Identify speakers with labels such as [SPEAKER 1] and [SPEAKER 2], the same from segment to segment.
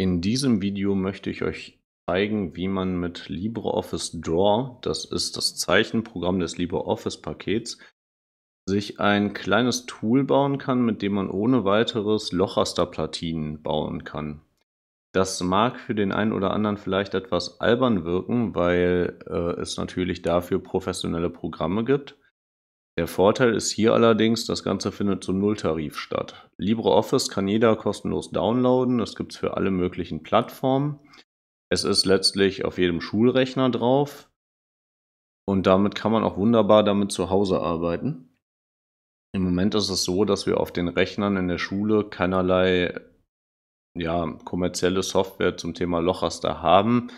[SPEAKER 1] In diesem Video möchte ich euch zeigen, wie man mit LibreOffice Draw, das ist das Zeichenprogramm des LibreOffice-Pakets, sich ein kleines Tool bauen kann, mit dem man ohne weiteres Lochaster-Platinen bauen kann. Das mag für den einen oder anderen vielleicht etwas albern wirken, weil äh, es natürlich dafür professionelle Programme gibt. Der Vorteil ist hier allerdings, das Ganze findet zu Nulltarif statt. LibreOffice kann jeder kostenlos downloaden, das gibt es für alle möglichen Plattformen. Es ist letztlich auf jedem Schulrechner drauf und damit kann man auch wunderbar damit zu Hause arbeiten. Im Moment ist es so, dass wir auf den Rechnern in der Schule keinerlei ja, kommerzielle Software zum Thema Lochaster haben.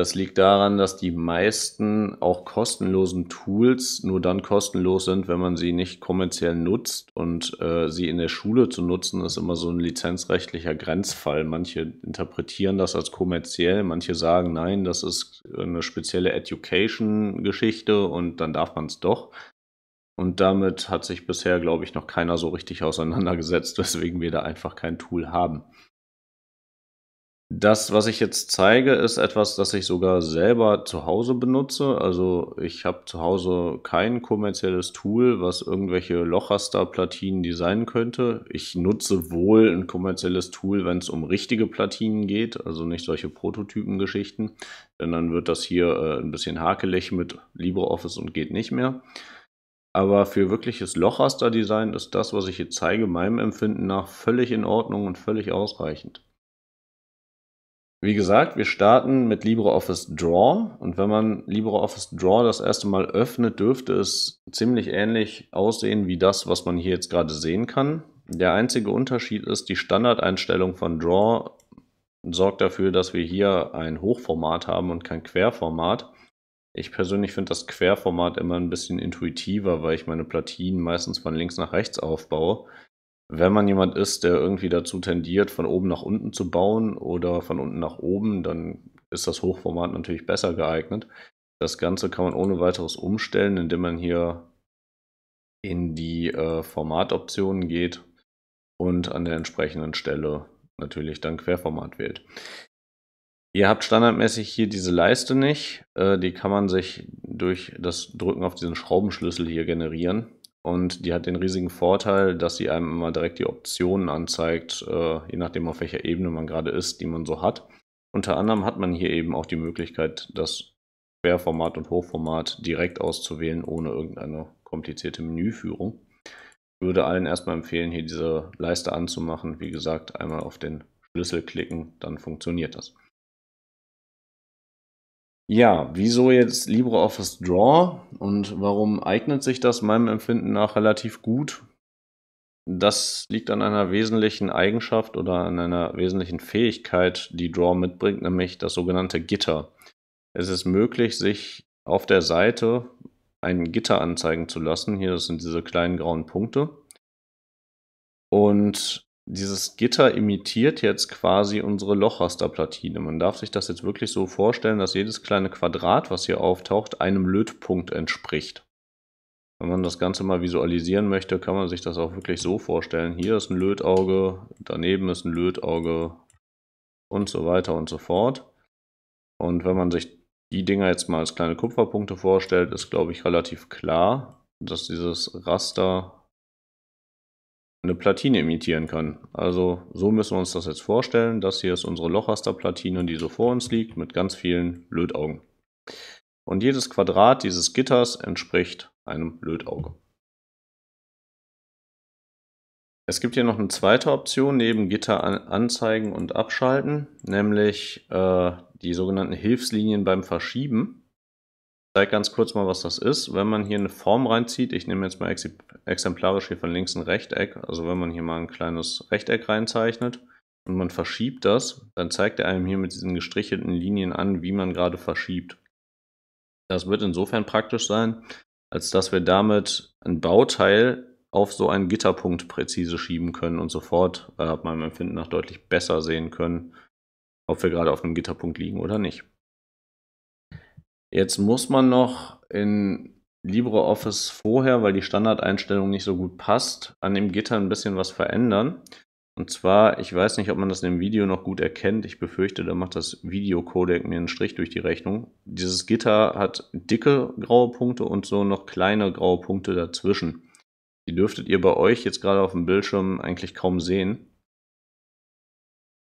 [SPEAKER 1] Das liegt daran, dass die meisten auch kostenlosen Tools nur dann kostenlos sind, wenn man sie nicht kommerziell nutzt. Und äh, sie in der Schule zu nutzen, ist immer so ein lizenzrechtlicher Grenzfall. Manche interpretieren das als kommerziell, manche sagen, nein, das ist eine spezielle Education-Geschichte und dann darf man es doch. Und damit hat sich bisher, glaube ich, noch keiner so richtig auseinandergesetzt, weswegen wir da einfach kein Tool haben. Das, was ich jetzt zeige, ist etwas, das ich sogar selber zu Hause benutze. Also ich habe zu Hause kein kommerzielles Tool, was irgendwelche lochraster platinen designen könnte. Ich nutze wohl ein kommerzielles Tool, wenn es um richtige Platinen geht, also nicht solche Prototypen-Geschichten. Denn dann wird das hier äh, ein bisschen hakelig mit LibreOffice und geht nicht mehr. Aber für wirkliches lochraster design ist das, was ich hier zeige, meinem Empfinden nach völlig in Ordnung und völlig ausreichend. Wie gesagt, wir starten mit LibreOffice Draw und wenn man LibreOffice Draw das erste Mal öffnet, dürfte es ziemlich ähnlich aussehen wie das, was man hier jetzt gerade sehen kann. Der einzige Unterschied ist, die Standardeinstellung von Draw sorgt dafür, dass wir hier ein Hochformat haben und kein Querformat. Ich persönlich finde das Querformat immer ein bisschen intuitiver, weil ich meine Platinen meistens von links nach rechts aufbaue wenn man jemand ist, der irgendwie dazu tendiert, von oben nach unten zu bauen oder von unten nach oben, dann ist das Hochformat natürlich besser geeignet. Das Ganze kann man ohne weiteres umstellen, indem man hier in die äh, Formatoptionen geht und an der entsprechenden Stelle natürlich dann Querformat wählt. Ihr habt standardmäßig hier diese Leiste nicht. Äh, die kann man sich durch das Drücken auf diesen Schraubenschlüssel hier generieren. Und die hat den riesigen Vorteil, dass sie einem immer direkt die Optionen anzeigt, äh, je nachdem auf welcher Ebene man gerade ist, die man so hat. Unter anderem hat man hier eben auch die Möglichkeit, das Querformat und Hochformat direkt auszuwählen, ohne irgendeine komplizierte Menüführung. Ich würde allen erstmal empfehlen, hier diese Leiste anzumachen. Wie gesagt, einmal auf den Schlüssel klicken, dann funktioniert das. Ja, wieso jetzt LibreOffice Draw und warum eignet sich das meinem Empfinden nach relativ gut? Das liegt an einer wesentlichen Eigenschaft oder an einer wesentlichen Fähigkeit, die Draw mitbringt, nämlich das sogenannte Gitter. Es ist möglich, sich auf der Seite ein Gitter anzeigen zu lassen. Hier sind diese kleinen grauen Punkte. Und dieses Gitter imitiert jetzt quasi unsere Lochrasterplatine. Man darf sich das jetzt wirklich so vorstellen, dass jedes kleine Quadrat, was hier auftaucht, einem Lötpunkt entspricht. Wenn man das Ganze mal visualisieren möchte, kann man sich das auch wirklich so vorstellen. Hier ist ein Lötauge, daneben ist ein Lötauge und so weiter und so fort. Und wenn man sich die Dinger jetzt mal als kleine Kupferpunkte vorstellt, ist glaube ich relativ klar, dass dieses Raster eine Platine imitieren kann. Also so müssen wir uns das jetzt vorstellen. Das hier ist unsere Lochasterplatine, die so vor uns liegt, mit ganz vielen Lötaugen. Und jedes Quadrat dieses Gitters entspricht einem Lötauge. Es gibt hier noch eine zweite Option neben Gitter anzeigen und abschalten, nämlich äh, die sogenannten Hilfslinien beim Verschieben zeige ganz kurz mal, was das ist. Wenn man hier eine Form reinzieht, ich nehme jetzt mal exemplarisch hier von links ein Rechteck, also wenn man hier mal ein kleines Rechteck reinzeichnet und man verschiebt das, dann zeigt er einem hier mit diesen gestrichelten Linien an, wie man gerade verschiebt. Das wird insofern praktisch sein, als dass wir damit ein Bauteil auf so einen Gitterpunkt präzise schieben können und sofort, äh, meinem Empfinden nach, deutlich besser sehen können, ob wir gerade auf einem Gitterpunkt liegen oder nicht. Jetzt muss man noch in LibreOffice vorher, weil die Standardeinstellung nicht so gut passt, an dem Gitter ein bisschen was verändern. Und zwar, ich weiß nicht, ob man das in dem Video noch gut erkennt. Ich befürchte, da macht das Videocodec mir einen Strich durch die Rechnung. Dieses Gitter hat dicke graue Punkte und so noch kleine graue Punkte dazwischen. Die dürftet ihr bei euch jetzt gerade auf dem Bildschirm eigentlich kaum sehen.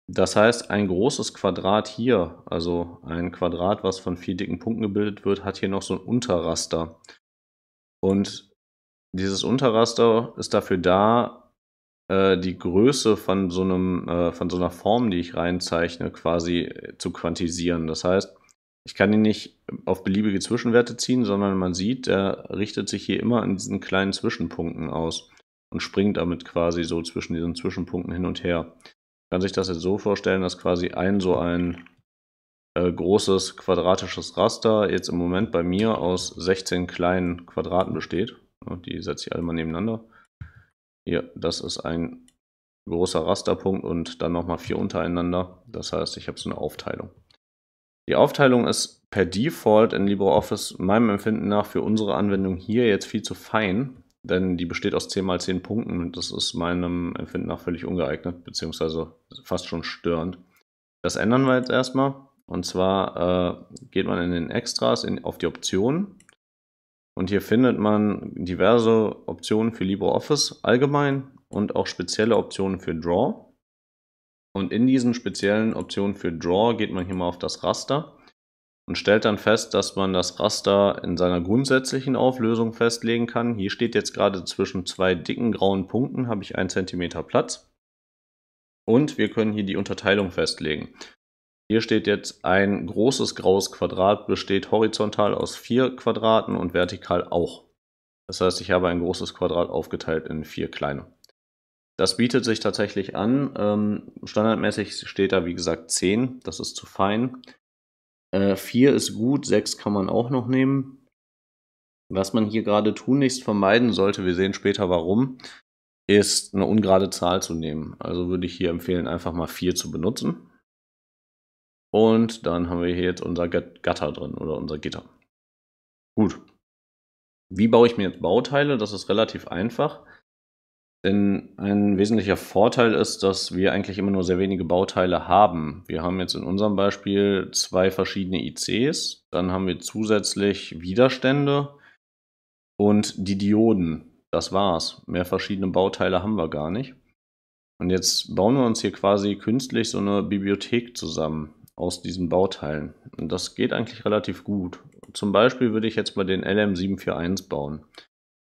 [SPEAKER 1] Das heißt, ein großes Quadrat hier, also ein Quadrat, was von vier dicken Punkten gebildet wird, hat hier noch so ein Unterraster. Und dieses Unterraster ist dafür da, äh, die Größe von so, einem, äh, von so einer Form, die ich reinzeichne, quasi äh, zu quantisieren. Das heißt, ich kann ihn nicht auf beliebige Zwischenwerte ziehen, sondern man sieht, er richtet sich hier immer an diesen kleinen Zwischenpunkten aus und springt damit quasi so zwischen diesen Zwischenpunkten hin und her kann sich das jetzt so vorstellen, dass quasi ein so ein äh, großes quadratisches Raster jetzt im Moment bei mir aus 16 kleinen Quadraten besteht. Die setze ich alle mal nebeneinander. Hier, das ist ein großer Rasterpunkt und dann nochmal vier untereinander. Das heißt, ich habe so eine Aufteilung. Die Aufteilung ist per Default in LibreOffice meinem Empfinden nach für unsere Anwendung hier jetzt viel zu fein denn die besteht aus 10 mal 10 Punkten und das ist meinem Empfinden nach völlig ungeeignet, beziehungsweise fast schon störend. Das ändern wir jetzt erstmal. Und zwar äh, geht man in den Extras in, auf die Optionen und hier findet man diverse Optionen für LibreOffice allgemein und auch spezielle Optionen für Draw. Und in diesen speziellen Optionen für Draw geht man hier mal auf das Raster und stellt dann fest, dass man das Raster in seiner grundsätzlichen Auflösung festlegen kann. Hier steht jetzt gerade zwischen zwei dicken grauen Punkten habe ich 1 cm Platz. Und wir können hier die Unterteilung festlegen. Hier steht jetzt ein großes graues Quadrat besteht horizontal aus vier Quadraten und vertikal auch. Das heißt, ich habe ein großes Quadrat aufgeteilt in vier kleine. Das bietet sich tatsächlich an. Ähm, standardmäßig steht da wie gesagt 10, das ist zu fein. 4 äh, ist gut, 6 kann man auch noch nehmen. Was man hier gerade tunlichst vermeiden sollte, wir sehen später warum, ist eine ungerade Zahl zu nehmen. Also würde ich hier empfehlen, einfach mal 4 zu benutzen. Und dann haben wir hier jetzt unser Gatter drin oder unser Gitter. Gut. Wie baue ich mir jetzt Bauteile? Das ist relativ einfach. Denn ein wesentlicher Vorteil ist, dass wir eigentlich immer nur sehr wenige Bauteile haben. Wir haben jetzt in unserem Beispiel zwei verschiedene ICs, dann haben wir zusätzlich Widerstände und die Dioden. Das war's. Mehr verschiedene Bauteile haben wir gar nicht. Und jetzt bauen wir uns hier quasi künstlich so eine Bibliothek zusammen aus diesen Bauteilen. Und das geht eigentlich relativ gut. Zum Beispiel würde ich jetzt mal den LM741 bauen.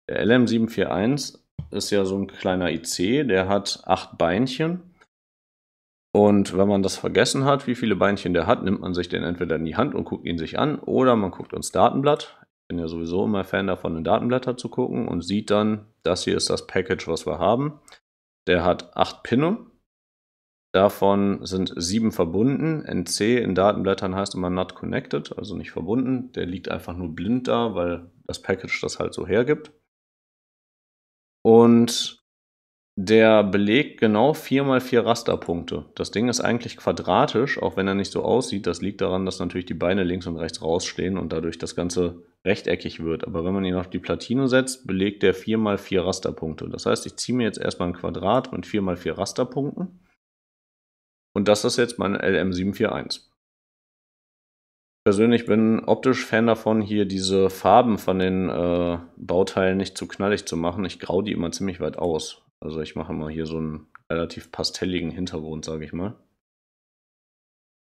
[SPEAKER 1] Der LM741 ist ja so ein kleiner IC, der hat acht Beinchen. Und wenn man das vergessen hat, wie viele Beinchen der hat, nimmt man sich den entweder in die Hand und guckt ihn sich an oder man guckt ins Datenblatt. Ich bin ja sowieso immer Fan davon, in Datenblätter zu gucken und sieht dann, das hier ist das Package, was wir haben. Der hat acht Pinne. Davon sind sieben verbunden. NC in Datenblättern heißt immer not connected, also nicht verbunden. Der liegt einfach nur blind da, weil das Package das halt so hergibt. Und der belegt genau 4 mal 4 Rasterpunkte. Das Ding ist eigentlich quadratisch, auch wenn er nicht so aussieht. Das liegt daran, dass natürlich die Beine links und rechts rausstehen und dadurch das Ganze rechteckig wird. Aber wenn man ihn auf die Platine setzt, belegt der 4 mal 4 Rasterpunkte. Das heißt, ich ziehe mir jetzt erstmal ein Quadrat mit 4 mal 4 Rasterpunkten. Und das ist jetzt meine LM741 persönlich bin optisch Fan davon, hier diese Farben von den äh, Bauteilen nicht zu knallig zu machen. Ich graue die immer ziemlich weit aus. Also ich mache immer hier so einen relativ pastelligen Hintergrund, sage ich mal.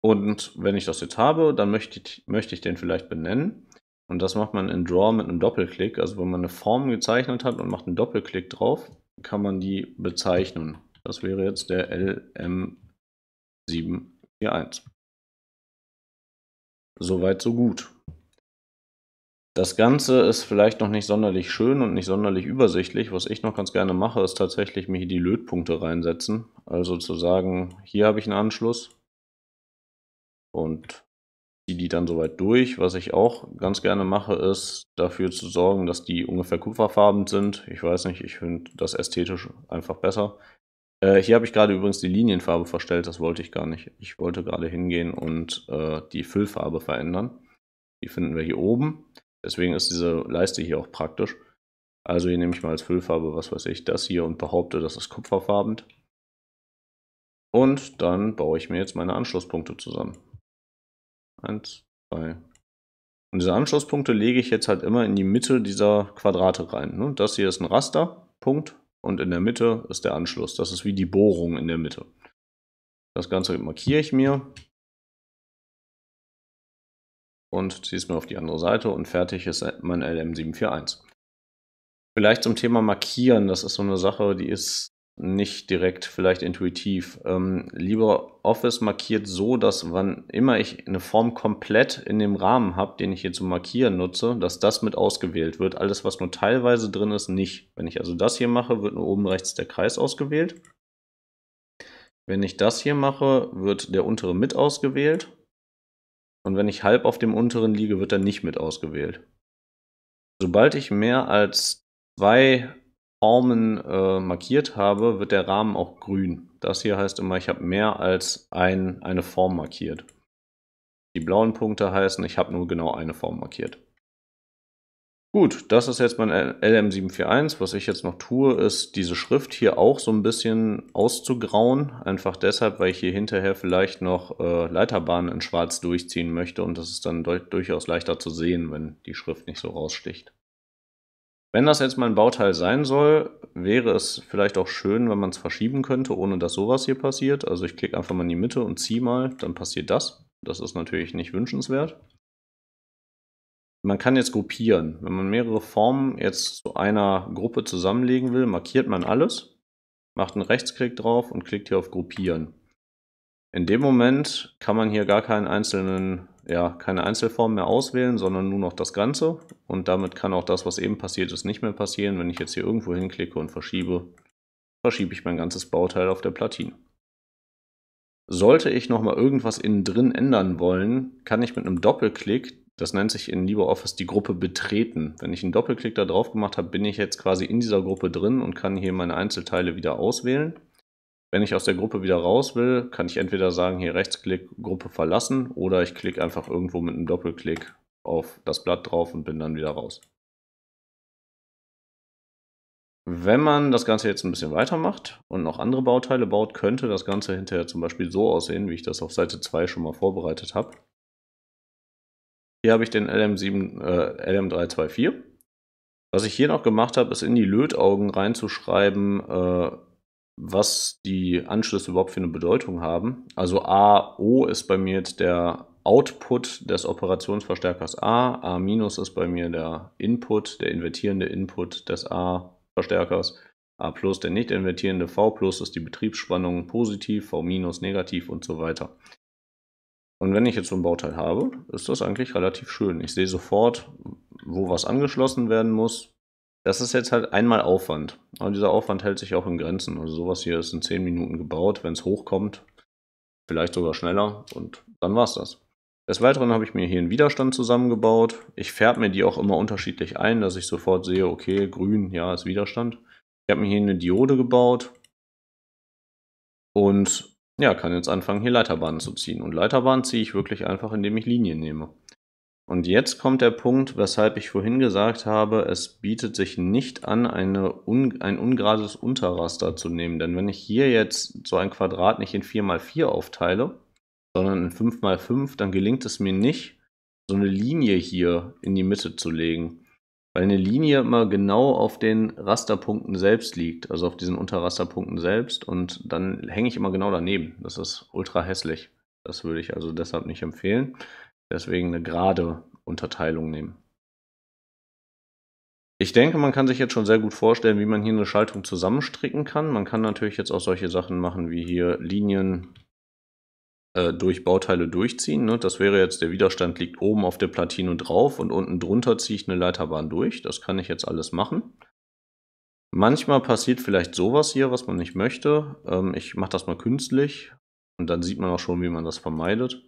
[SPEAKER 1] Und wenn ich das jetzt habe, dann möchte ich, möchte ich den vielleicht benennen. Und das macht man in Draw mit einem Doppelklick. Also wenn man eine Form gezeichnet hat und macht einen Doppelklick drauf, kann man die bezeichnen. Das wäre jetzt der LM741. Soweit, so gut. Das Ganze ist vielleicht noch nicht sonderlich schön und nicht sonderlich übersichtlich. Was ich noch ganz gerne mache, ist tatsächlich mir hier die Lötpunkte reinsetzen. Also zu sagen, hier habe ich einen Anschluss und ziehe die dann soweit durch. Was ich auch ganz gerne mache, ist dafür zu sorgen, dass die ungefähr kupferfarben sind. Ich weiß nicht, ich finde das ästhetisch einfach besser. Äh, hier habe ich gerade übrigens die Linienfarbe verstellt, das wollte ich gar nicht. Ich wollte gerade hingehen und äh, die Füllfarbe verändern. Die finden wir hier oben. Deswegen ist diese Leiste hier auch praktisch. Also hier nehme ich mal als Füllfarbe, was weiß ich, das hier und behaupte, das ist kupferfarbend. Und dann baue ich mir jetzt meine Anschlusspunkte zusammen. Eins, zwei. Und diese Anschlusspunkte lege ich jetzt halt immer in die Mitte dieser Quadrate rein. Ne? Das hier ist ein Rasterpunkt, und in der Mitte ist der Anschluss. Das ist wie die Bohrung in der Mitte. Das Ganze markiere ich mir und ziehe es mir auf die andere Seite und fertig ist mein LM741. Vielleicht zum Thema Markieren, das ist so eine Sache, die ist nicht direkt, vielleicht intuitiv. Ähm, LibreOffice markiert so, dass wann immer ich eine Form komplett in dem Rahmen habe, den ich hier zum Markieren nutze, dass das mit ausgewählt wird. Alles, was nur teilweise drin ist, nicht. Wenn ich also das hier mache, wird nur oben rechts der Kreis ausgewählt. Wenn ich das hier mache, wird der untere mit ausgewählt. Und wenn ich halb auf dem unteren liege, wird er nicht mit ausgewählt. Sobald ich mehr als zwei Formen äh, markiert habe, wird der Rahmen auch grün. Das hier heißt immer, ich habe mehr als ein, eine Form markiert. Die blauen Punkte heißen, ich habe nur genau eine Form markiert. Gut, das ist jetzt mein LM741. Was ich jetzt noch tue, ist diese Schrift hier auch so ein bisschen auszugrauen. Einfach deshalb, weil ich hier hinterher vielleicht noch äh, Leiterbahnen in schwarz durchziehen möchte und das ist dann durchaus leichter zu sehen, wenn die Schrift nicht so raussticht. Wenn das jetzt mal ein Bauteil sein soll, wäre es vielleicht auch schön, wenn man es verschieben könnte, ohne dass sowas hier passiert. Also ich klicke einfach mal in die Mitte und ziehe mal, dann passiert das. Das ist natürlich nicht wünschenswert. Man kann jetzt gruppieren. Wenn man mehrere Formen jetzt zu einer Gruppe zusammenlegen will, markiert man alles, macht einen Rechtsklick drauf und klickt hier auf Gruppieren. In dem Moment kann man hier gar keinen einzelnen, ja, keine Einzelform mehr auswählen, sondern nur noch das Ganze. Und damit kann auch das, was eben passiert ist, nicht mehr passieren. Wenn ich jetzt hier irgendwo hinklicke und verschiebe, verschiebe ich mein ganzes Bauteil auf der Platine. Sollte ich nochmal irgendwas innen drin ändern wollen, kann ich mit einem Doppelklick, das nennt sich in LibreOffice die Gruppe betreten. Wenn ich einen Doppelklick da drauf gemacht habe, bin ich jetzt quasi in dieser Gruppe drin und kann hier meine Einzelteile wieder auswählen. Wenn ich aus der Gruppe wieder raus will, kann ich entweder sagen, hier rechtsklick, Gruppe verlassen oder ich klicke einfach irgendwo mit einem Doppelklick auf das Blatt drauf und bin dann wieder raus. Wenn man das Ganze jetzt ein bisschen weitermacht und noch andere Bauteile baut, könnte das Ganze hinterher zum Beispiel so aussehen, wie ich das auf Seite 2 schon mal vorbereitet habe. Hier habe ich den LM7, äh, LM324. Was ich hier noch gemacht habe, ist in die Lötaugen reinzuschreiben, äh, was die Anschlüsse überhaupt für eine Bedeutung haben. Also AO ist bei mir jetzt der Output des Operationsverstärkers A, A- ist bei mir der Input, der invertierende Input des A-Verstärkers, A der nicht invertierende, V ist die Betriebsspannung positiv, V negativ und so weiter. Und wenn ich jetzt so ein Bauteil habe, ist das eigentlich relativ schön. Ich sehe sofort, wo was angeschlossen werden muss, das ist jetzt halt einmal Aufwand. Aber dieser Aufwand hält sich auch in Grenzen. Also sowas hier ist in 10 Minuten gebaut, wenn es hochkommt. Vielleicht sogar schneller. Und dann war es das. Des Weiteren habe ich mir hier einen Widerstand zusammengebaut. Ich färbe mir die auch immer unterschiedlich ein, dass ich sofort sehe, okay, grün, ja, ist Widerstand. Ich habe mir hier eine Diode gebaut. Und ja, kann jetzt anfangen, hier Leiterbahnen zu ziehen. Und Leiterbahnen ziehe ich wirklich einfach, indem ich Linien nehme. Und jetzt kommt der Punkt, weshalb ich vorhin gesagt habe, es bietet sich nicht an, eine un, ein ungerades Unterraster zu nehmen. Denn wenn ich hier jetzt so ein Quadrat nicht in 4x4 aufteile, sondern in 5x5, dann gelingt es mir nicht, so eine Linie hier in die Mitte zu legen. Weil eine Linie immer genau auf den Rasterpunkten selbst liegt, also auf diesen Unterrasterpunkten selbst. Und dann hänge ich immer genau daneben. Das ist ultra hässlich. Das würde ich also deshalb nicht empfehlen. Deswegen eine gerade Unterteilung nehmen. Ich denke, man kann sich jetzt schon sehr gut vorstellen, wie man hier eine Schaltung zusammenstricken kann. Man kann natürlich jetzt auch solche Sachen machen, wie hier Linien äh, durch Bauteile durchziehen. Ne? Das wäre jetzt, der Widerstand liegt oben auf der Platine drauf und unten drunter ziehe ich eine Leiterbahn durch. Das kann ich jetzt alles machen. Manchmal passiert vielleicht sowas hier, was man nicht möchte. Ähm, ich mache das mal künstlich und dann sieht man auch schon, wie man das vermeidet.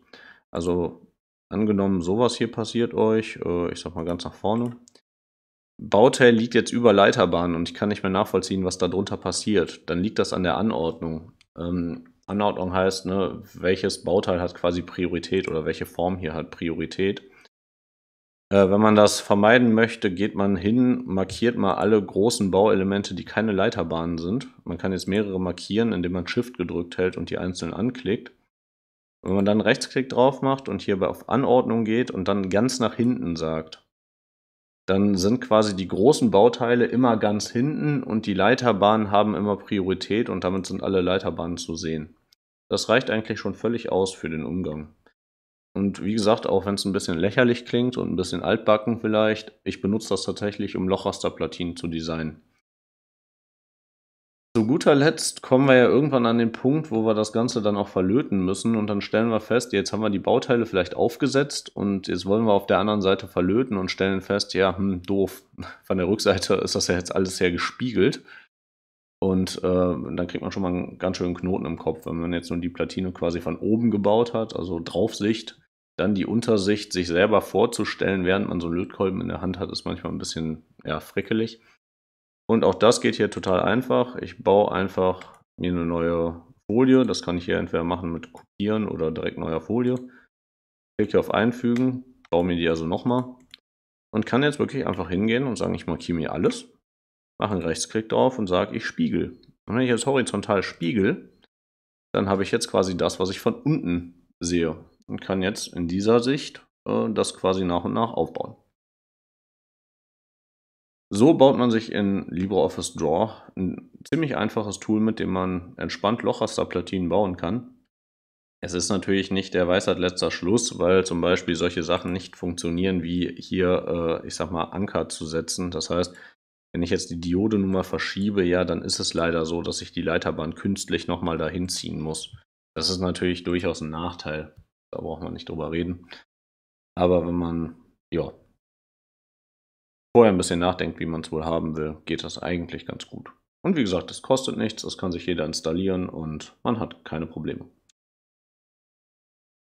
[SPEAKER 1] Also angenommen, sowas hier passiert euch, äh, ich sag mal ganz nach vorne. Bauteil liegt jetzt über Leiterbahn und ich kann nicht mehr nachvollziehen, was darunter passiert. Dann liegt das an der Anordnung. Ähm, Anordnung heißt, ne, welches Bauteil hat quasi Priorität oder welche Form hier hat Priorität. Äh, wenn man das vermeiden möchte, geht man hin, markiert mal alle großen Bauelemente, die keine Leiterbahnen sind. Man kann jetzt mehrere markieren, indem man Shift gedrückt hält und die einzelnen anklickt. Wenn man dann Rechtsklick drauf macht und hier auf Anordnung geht und dann ganz nach hinten sagt, dann sind quasi die großen Bauteile immer ganz hinten und die Leiterbahnen haben immer Priorität und damit sind alle Leiterbahnen zu sehen. Das reicht eigentlich schon völlig aus für den Umgang. Und wie gesagt, auch wenn es ein bisschen lächerlich klingt und ein bisschen altbacken vielleicht, ich benutze das tatsächlich, um Lochrasterplatinen zu designen guter Letzt kommen wir ja irgendwann an den Punkt, wo wir das Ganze dann auch verlöten müssen und dann stellen wir fest, jetzt haben wir die Bauteile vielleicht aufgesetzt und jetzt wollen wir auf der anderen Seite verlöten und stellen fest, ja, hm, doof, von der Rückseite ist das ja jetzt alles sehr gespiegelt und äh, dann kriegt man schon mal einen ganz schönen Knoten im Kopf, wenn man jetzt nur die Platine quasi von oben gebaut hat, also Draufsicht, dann die Untersicht sich selber vorzustellen, während man so einen Lötkolben in der Hand hat, ist manchmal ein bisschen ja, frickelig. Und auch das geht hier total einfach. Ich baue einfach mir eine neue Folie. Das kann ich hier entweder machen mit Kopieren oder direkt neuer Folie. Klicke hier auf Einfügen, baue mir die also nochmal. Und kann jetzt wirklich einfach hingehen und sagen, ich markiere mir alles. Mache einen Rechtsklick drauf und sage, ich spiegel. Und wenn ich jetzt horizontal spiegel, dann habe ich jetzt quasi das, was ich von unten sehe. Und kann jetzt in dieser Sicht äh, das quasi nach und nach aufbauen. So baut man sich in LibreOffice Draw ein ziemlich einfaches Tool, mit dem man entspannt Lochrasterplatinen bauen kann. Es ist natürlich nicht der Weisheit letzter Schluss, weil zum Beispiel solche Sachen nicht funktionieren, wie hier, äh, ich sag mal, Anker zu setzen. Das heißt, wenn ich jetzt die Diodenummer verschiebe, ja, dann ist es leider so, dass ich die Leiterbahn künstlich nochmal dahin ziehen muss. Das ist natürlich durchaus ein Nachteil. Da braucht man nicht drüber reden. Aber wenn man, ja, vorher ein bisschen nachdenkt, wie man es wohl haben will, geht das eigentlich ganz gut. Und wie gesagt, es kostet nichts, es kann sich jeder installieren und man hat keine Probleme.